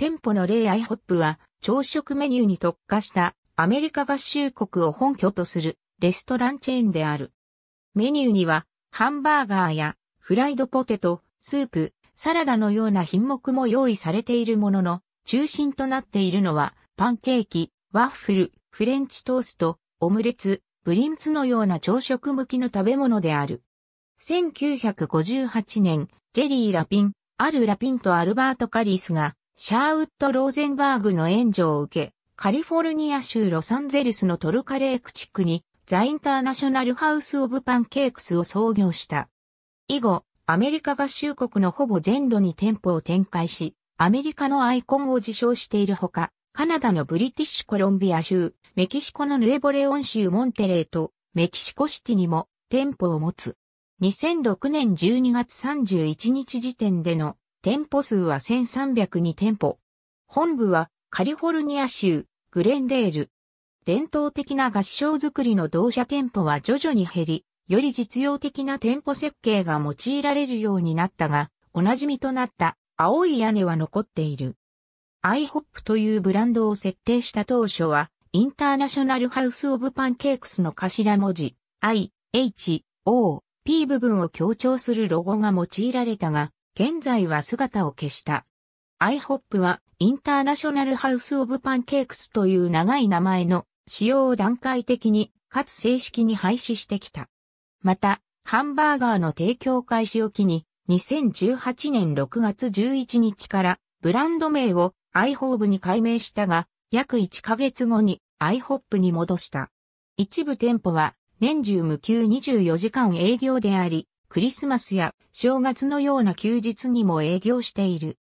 店舗の例イアイホップは朝食メニューに特化したアメリカ合衆国を本拠とするレストランチェーンである。メニューにはハンバーガーやフライドポテト、スープ、サラダのような品目も用意されているものの、中心となっているのはパンケーキ、ワッフル、フレンチトースト、オムレツ、ブリンツのような朝食向きの食べ物である。1958年、ジェリー・ラピン、アル・ラピンとアルバート・カリスがシャーウッド・ローゼンバーグの援助を受け、カリフォルニア州ロサンゼルスのトルカレーク地区に、ザ・インターナショナル・ハウス・オブ・パンケークスを創業した。以後、アメリカ合衆国のほぼ全土に店舗を展開し、アメリカのアイコンを自称しているほか、カナダのブリティッシュコロンビア州、メキシコのヌエボレオン州モンテレーと、メキシコシティにも店舗を持つ。2006年12月31日時点での店舗数は1302店舗。本部はカリフォルニア州グレンデール。伝統的な合唱作りの同社店舗は徐々に減り、より実用的な店舗設計が用いられるようになったが、おなじみとなった青い屋根は残っている。IHOP というブランドを設定した当初は、インターナショナルハウスオブパンケークスの頭文字 I, H, O, P 部分を強調するロゴが用いられたが、現在は姿を消した。IHOP はインターナショナルハウスオブパンケークスという長い名前の使用を段階的にかつ正式に廃止してきた。また、ハンバーガーの提供開始を機に2018年6月11日からブランド名を iHob に改名したが、約1ヶ月後に iHop に戻した。一部店舗は年中無休24時間営業であり、クリスマスや正月のような休日にも営業している。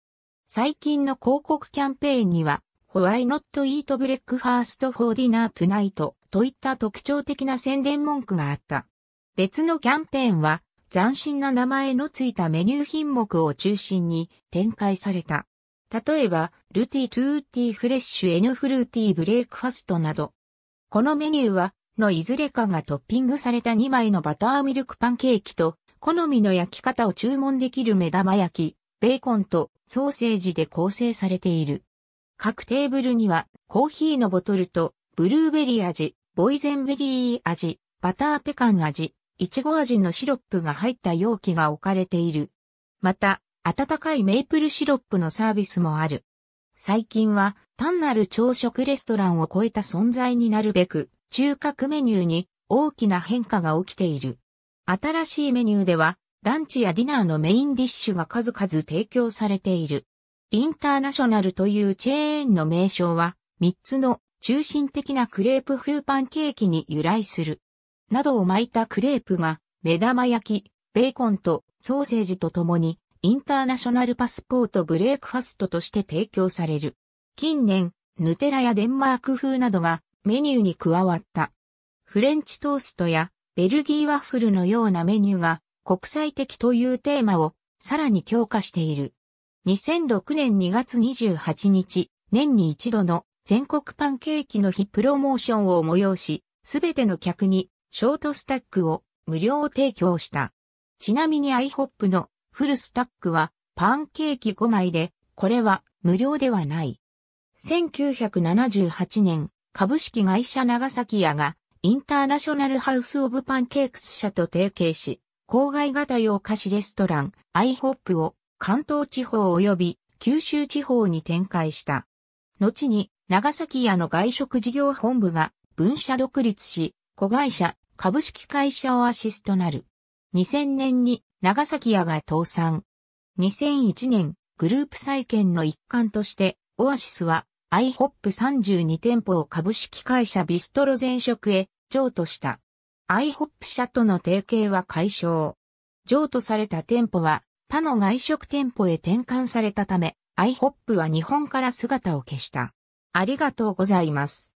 最近の広告キャンペーンには、Why not eat breakfast for dinner tonight といった特徴的な宣伝文句があった。別のキャンペーンは、斬新な名前のついたメニュー品目を中心に展開された。例えば、ルティ・トゥーティ・フレッシュ・エヌ・フルーティ・ブレイクファストなど。このメニューは、のいずれかがトッピングされた2枚のバターミルクパンケーキと、好みの焼き方を注文できる目玉焼き、ベーコンとソーセージで構成されている。各テーブルにはコーヒーのボトルとブルーベリー味、ボイゼンベリー味、バターペカン味、いちご味のシロップが入った容器が置かれている。また、温かいメープルシロップのサービスもある。最近は単なる朝食レストランを超えた存在になるべく、中核メニューに大きな変化が起きている。新しいメニューでは、ランチやディナーのメインディッシュが数々提供されている。インターナショナルというチェーンの名称は、3つの中心的なクレープ風パンケーキに由来する。などを巻いたクレープが、目玉焼き、ベーコンとソーセージとともに、インターナショナルパスポートブレークファストとして提供される。近年、ヌテラやデンマーク風などがメニューに加わった。フレンチトーストやベルギーワッフルのようなメニューが国際的というテーマをさらに強化している。2006年2月28日、年に一度の全国パンケーキの日プロモーションを催し、すべての客にショートスタックを無料提供した。ちなみに iHop のフルスタックはパンケーキ5枚で、これは無料ではない。1978年、株式会社長崎屋がインターナショナルハウスオブパンケークス社と提携し、郊外型洋菓子レストラン、アイホップを関東地方及び九州地方に展開した。後に長崎屋の外食事業本部が分社独立し、子会社、株式会社オアシスとなる。2000年に長崎屋が倒産。2001年、グループ再建の一環として、オアシスは、アイホップ32店舗を株式会社ビストロ全職へ譲渡した。アイホップ社との提携は解消。譲渡された店舗は他の外食店舗へ転換されたため、アイホップは日本から姿を消した。ありがとうございます。